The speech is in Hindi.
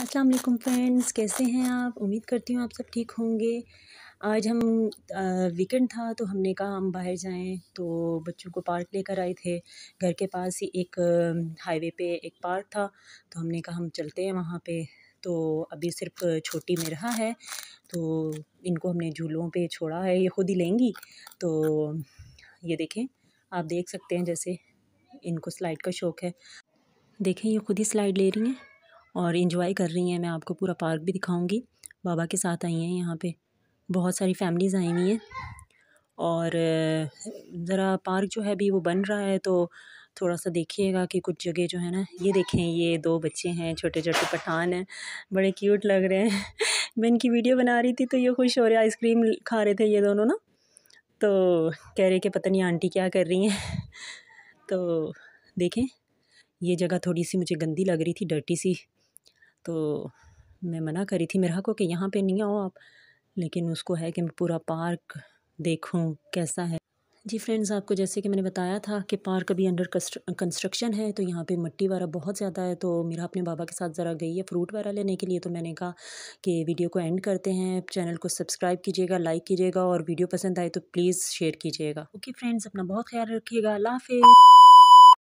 असलम फ्रेंड्स कैसे हैं आप उम्मीद करती हूँ आप सब ठीक होंगे आज हम वीकेंड था तो हमने कहा हम बाहर जाएं तो बच्चों को पार्क लेकर आए थे घर के पास ही एक हाईवे पे एक पार्क था तो हमने कहा हम चलते हैं वहाँ पे तो अभी सिर्फ छोटी में रहा है तो इनको हमने झूलों पे छोड़ा है ये खुद ही लेंगी तो ये देखें आप देख सकते हैं जैसे इनको स्लाइड का शौक़ है देखें ये खुद ही स्लाइड ले रही हैं और इन्जॉय कर रही हैं मैं आपको पूरा पार्क भी दिखाऊँगी बाबा के साथ आई हैं यहाँ पे बहुत सारी फैमिलीज़ आई हुई हैं और ज़रा पार्क जो है अभी वो बन रहा है तो थोड़ा सा देखिएगा कि कुछ जगह जो है ना ये देखें ये दो बच्चे हैं छोटे छोटे पठान हैं बड़े क्यूट लग रहे हैं मैं इनकी वीडियो बना रही थी तो ये खुश हो रहे आइसक्रीम खा रहे थे ये दोनों ना तो कह रहे कि पता नहीं आंटी क्या कर रही हैं तो देखें ये जगह थोड़ी सी मुझे गंदी लग रही थी डर्टी सी तो मैं मना करी थी मेरा को कि यहाँ पे नहीं आओ आप लेकिन उसको है कि मैं पूरा पार्क देखूँ कैसा है जी फ्रेंड्स आपको जैसे कि मैंने बताया था कि पार्क अभी अंडर कंस्ट्रक्शन है तो यहाँ पे मिट्टी वाला बहुत ज़्यादा है तो मेरा अपने बाबा के साथ ज़रा गई है फ्रूट वगैरह लेने के लिए तो मैंने कहा कि वीडियो को एंड करते हैं चैनल को सब्सक्राइब कीजिएगा लाइक कीजिएगा और वीडियो पसंद आए तो प्लीज़ शेयर कीजिएगा ओके फ्रेंड्स अपना बहुत ख्याल रखिएगा अल्लाह